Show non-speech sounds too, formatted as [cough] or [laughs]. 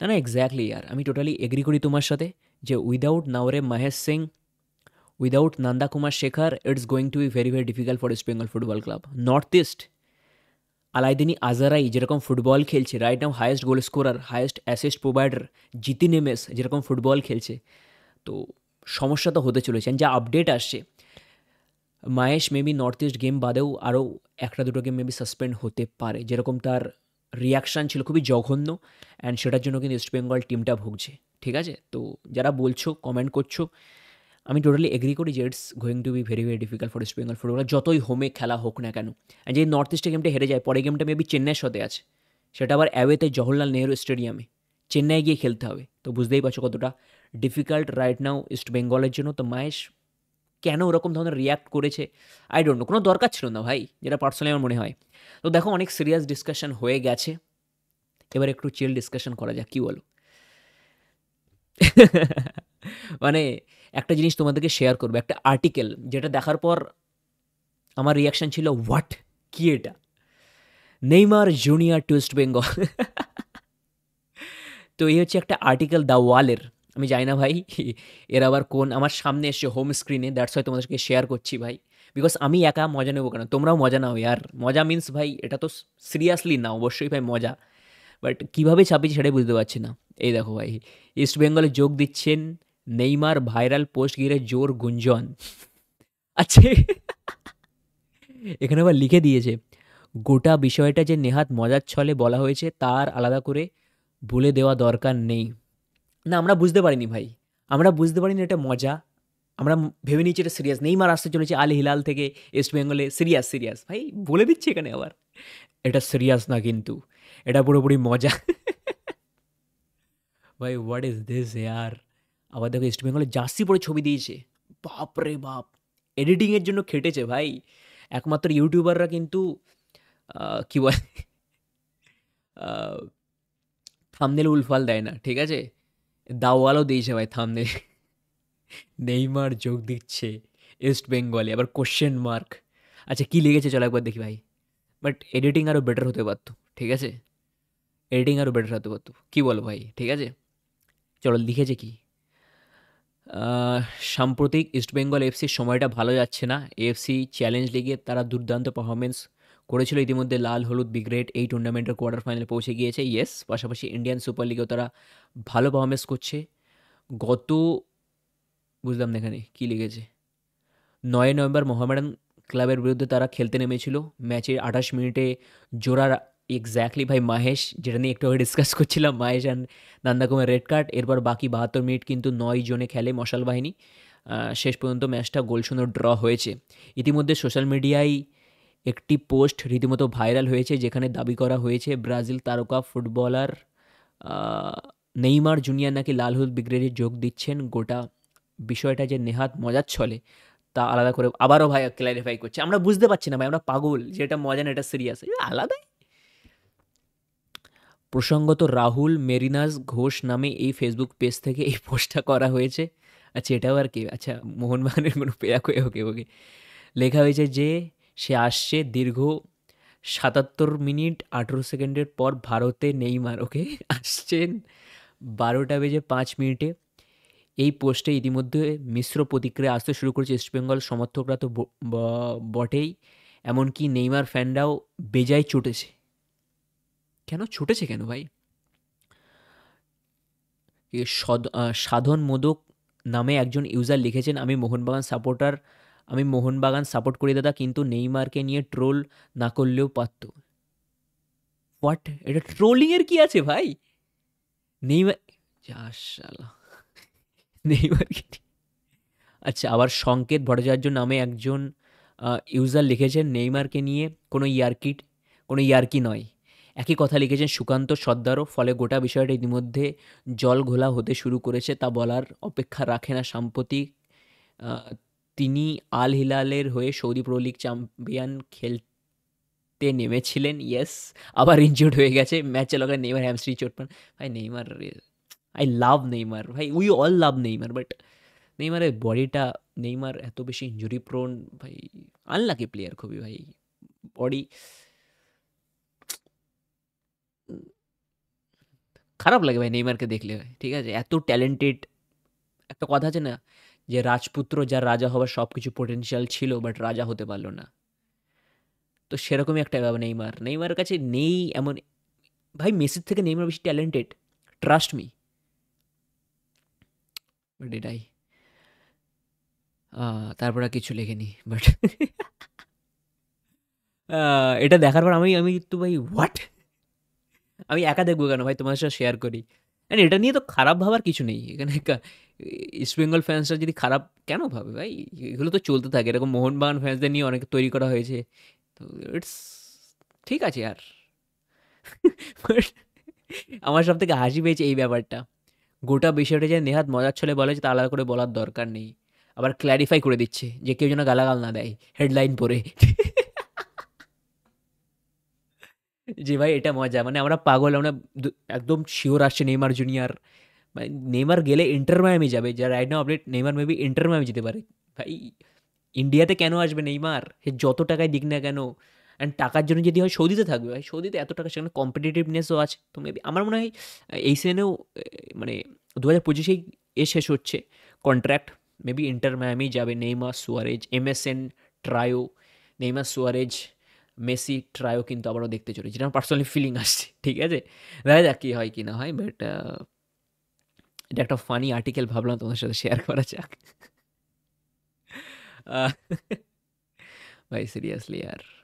না না এক্স্যাক্টলি ইয়ার আমি টোটালি এগ্রি করি তোমার সাথে যে without Naorem Mahesh Singh without Nanda Kumar Sekhar it's going to be very very difficult for East Bengal football club North East Alaaeddine Ajaraie যেরকম ফুটবল খেলছে রাইট নাম highest goal scorer highest assist provider জিতি নেমেস যেরকম ফুটবল খেলছে তো সমস্যা তো হতে চলেছে যা আপডেট আসছে Mahesh maybe North East game বাদেও আরও একটা দুটো গেম মেবি সাসপেন্ড হতে পারে যেরকম তার রিয়াকশান ছিল খুবই জঘন্য অ্যান্ড সেটার জন্য কিন্তু ইস্ট বেঙ্গল টিমটা ভুগছে ঠিক আছে তো যারা বলছো কমেন্ট করছো আমি টোটালি এগ্রি করি যে it's going to be very very difficult for East Bengal football যতই হোমে খেলা হোক না কেন যে নর্থ ইস্টের গেমটা হেরে যায় পরের গেমটা মেবি চেন্নাইয়ের সাথে আছে সেটা আবার অ্যাওয়েতে জওহরলাল নেহরু স্টেডিয়ামে চেন্নাই গিয়ে খেলতে হবে তো বুঝতেই পারছো কতটা ডিফিকাল্ট রাইট নাও ইস্ট বেঙ্গলের জন্য তো মায়েশ কেন ওরকম ধরনের রিয়্যাক্ট করেছে আই ডোন্ট নো কোনো দরকার ছিল না ভাই যেটা পার্সোনালি আমার মনে হয় তো দেখো অনেক সিরিয়াস ডিসকাশন হয়ে গেছে এবার একটু চিল ডিসকাশন করা যাক কী বলো [laughs] মানে একটা জিনিস তোমাদেরকে শেয়ার করবো একটা আর্টিকেল যেটা দেখার পর আমার রিয়াকশান ছিল হোয়াট কি এটা নেইমার জুনিয়র টুয়েস্ট বেঙ্গল তো এই হচ্ছে একটা আর্টিকেল দ্য ওয়ালের আমি জানি না ভাই এরা আবার কোন আমার সামনে এসে হোম স্ক্রিনে দ্যাটস হয় তোমাদেরকে শেয়ার করছি ভাই বিকজ আমি একা মজা নেবো কেন তোমরাও মজা নাও ইয়ার মজা মিন্স ভাই এটা তো সিরিয়াসলি না অবশ্যই ভাই মজা বাট কীভাবে ছাপিয়েছি সেটাই বুঝতে পারছি না এই দেখো ভাই ইস্ট বেঙ্গলে যোগ দিচ্ছেন নেইমার ভাইরাল পোস্ট ঘিরে জোর গুঞ্জন আচ্ছা এখানে আবার লিখে দিয়েছে গোটা বিষয়টা যে নেহাত মজার ছলে বলা হয়েছে তার আলাদা করে বলে দেওয়া দরকার নেই না আমরা বুঝতে পারিনি ভাই আমরা বুঝতে পারিনি এটা মজা আমরা ভেবে নিয়েছি এটা সিরিয়াস নেই মার আসতে চলেছে আলি হিলাল থেকে ইস্ট বেঙ্গলে সিরিয়াস সিরিয়াস ভাই বলে দিচ্ছি এখানে আবার এটা সিরিয়াস না কিন্তু এটা পুরোপুরি মজা ভাই হোয়াট ইজ দিস ইয়ার আবার দেখো ইস্ট বেঙ্গলে জার্সি পরে ছবি দিয়েছে বাপ রে বাপ এডিটিংয়ের জন্য খেটেছে ভাই একমাত্র ইউটিউবাররা কিন্তু কী বলে থামনেল উলফাল দেয় না ঠিক আছে দাওয়ালও দিয়েছে ভাই থামনে নেইমার যোগ দিচ্ছে ইস্ট বেঙ্গলে আবার কোশ্চেন মার্ক আচ্ছা কী লেগেছে চলো একবার দেখি ভাই বাট এডিটিং আরও বেটার হতে পারতো ঠিক আছে এডিটিং আরও বেটার হতে পারতো কী বলো ভাই ঠিক আছে চলো লিখেছে কি সাম্প্রতিক ইস্টবেঙ্গল এফসির সময়টা ভালো যাচ্ছে না এফসি চ্যালেঞ্জ লিগে তারা দুর্দান্ত পারফরমেন্স করেছিল ইতিমধ্যে লাল হলুদ বিগ্রেড এই টুর্নামেন্টের কোয়ার্টার ফাইনালে পৌঁছে গিয়েছে ইয়েস পাশাপাশি ইন্ডিয়ান সুপার লিগেও তারা ভালো পারফরমেন্স করছে গত বুঝলাম না এখানে কী লিখেছে নয় নভেম্বর মোহামেডান ক্লাবের বিরুদ্ধে তারা খেলতে নেমেছিল ম্যাচের আঠাশ মিনিটে জোড়ার এক্স্যাক্টলি ভাই মাহেশ যেটা নিয়ে একটু ডিসকাস করছিলাম Mahesh and Nandakumar red card এরপর বাকি বাহাত্তর মিনিট কিন্তু নয় জনে খেলে মশাল বাহিনী শেষ পর্যন্ত ম্যাচটা গোলশূন্য ড্র হয়েছে ইতিমধ্যে সোশ্যাল মিডিয়ায় একটি পোস্ট রীতিমতো ভাইরাল হয়েছে যেখানে দাবি করা হয়েছে ব্রাজিল তারকা ফুটবলার নেইমার জুনিয়র নাকি লাল বিগ্রেডে যোগ দিচ্ছেন গোটা বিষয়টা যে নেহাত মজার ছলে তা আলাদা করে আবারও ভাই ক্ল্যারিফাই করছে আমরা বুঝতে পারছি না ভাই আমরা পাগল যেটা মজা না এটা সিরিয়াস আলাদাই প্রসঙ্গত রাহুল মেরিনাস ঘোষ নামে এই ফেসবুক পেজ থেকে এই পোস্টটা করা হয়েছে আচ্ছা এটাও আর কি আচ্ছা মোহনবাগানের কোনো পেয়া ওকে ওকে লেখা হয়েছে যে সে আসছে দীর্ঘ সাতাত্তর মিনিট আঠেরো সেকেন্ডের পর ভারতে নেইমার ওকে আসছেন বারোটা বেজে পাঁচ মিনিটে এই পোস্টে ইতিমধ্যে মিশ্র প্রতিক্রিয়া আসতে শুরু করেছে ইস্টবেঙ্গল সমর্থকরা তো বটেই এমনকি নেইমার ফ্যানরাও বেজায় চটেছে কেন ছুটেছে কেন ভাই সাধন মোদক নামে একজন ইউজার লিখেছেন আমি মোহনবাগান সাপোর্টার আমি মোহনবাগান সাপোর্ট করি দাদা কিন্তু নেইমারকে নিয়ে ট্রোল না করলেও পারত হোয়াট এটা ট্রোলিংয়ের কি আছে ভাই নেইমার জাশালা নেইমারকে আচ্ছা আবার সংকেত ভট্টাচার্য নামে একজন ইউজার লিখেছেন নেইমারকে নিয়ে কোনো ইয়ারকিট কোনো ইয়ারকি নয় একই কথা লিখেছেন সুকান্ত সর্দারও ফলে গোটা বিষয়টা ইতিমধ্যে জল ঘোলা হতে শুরু করেছে তা বলার অপেক্ষা রাখে না সাম্প্রতিক তিনি আল হিলালের হয়ে সৌদি প্রো লিগ চ্যাম্পিয়ন খেলতে নেমেছিলেন ইয়েস আবার ইনজিওর্ড হয়ে গেছে ম্যাচ চলাকালীন নেইমার হ্যামস্রি চোট পান ভাই নেইমার আই লাভ নেইমার ভাই we all love Neymar but নেইমারের বডিটা নেইমার এত বেশি ইঞ্জুরি প্রোন ভাই আনলাকি প্লেয়ার খুবই ভাই বডি খারাপ লাগে ভাই নেইমারকে দেখলে ভাই ঠিক আছে এত ট্যালেন্টেড একটা কথা আছে না যে রাজপুত্র যার রাজা হওয়ার সব কিছু পোটেন্সিয়াল ছিল বাট রাজা হতে পারলো না তো সেরকমই একটা ব্যাপার নেইমার নেইমারের কাছে নেই এমন ভাই মেসির থেকে নেইমার বেশি ট্যালেন্টেড ট্রাস্ট মি বাট এটাই তারপর আর কিছু লেখেনি বাট এটা দেখার পর আমি আমি তো ভাই হোয়াট আমি একা দেখবো কেন ভাই তোমার সাথে শেয়ার করি এটা নিয়ে তো খারাপ ভাবার কিছু নেই এখানে ইস্টবেঙ্গল ফ্যান্সরা যদি খারাপ কেন ভাবে ভাই এগুলো তো চলতে থাকে এরকম মোহনবাগান ফ্যান্সদের নিয়ে অনেক তৈরি করা হয়েছে তো ইটস ঠিক আছে আর আমার সব থেকে হাসি পেয়েছে এই ব্যাপারটা গোটা বিষয়টা যে নেহাত মজার ছলে বলে যে তা আলাদা করে বলার দরকার নেই আবার ক্ল্যারিফাই করে দিচ্ছে যে কেউ যেন গালাগাল না দেয় হেডলাইন পরে যে ভাই এটা মজা মানে আমরা পাগল আমরা একদম শিওর আসছে নেইমার জুনিয়র নেইমার গেলে ইন্টার মায়ামি যাবে যা রাইট নাও আপনি নেইমার মেবি ইন্টার মায়ামি যেতে পারে ভাই ইন্ডিয়াতে কেন আসবে নেইমার সে যত টাকায় দিক না কেন অ্যান্ড টাকার জন্য যদি হয় সৌদিতে থাকবে ভাই সৌদিতে এত টাকা সেখানে কম্পিটিটিভনেসও আছে তো মেবি আমার মনে হয় এই সিজনেও মানে দু হাজার পঁচিশেই এ শেষ হচ্ছে কন্ট্র্যাক্ট মেবি ইন্টার মায়ামি যাবে Neymar Suarez M S N trio Neymar Suarez Messi trio কিন্তু আবারও দেখতে চলেছি যেটা আমার পার্সোনালি ফিলিং আসছে ঠিক আছে দেখা যাক কী হয় কি না হয় বাট এটা একটা ফানি আর্টিকেল ভাবলাম তোমাদের সাথে শেয়ার করা যাক [laughs] ভাই সিরিয়াসলি আর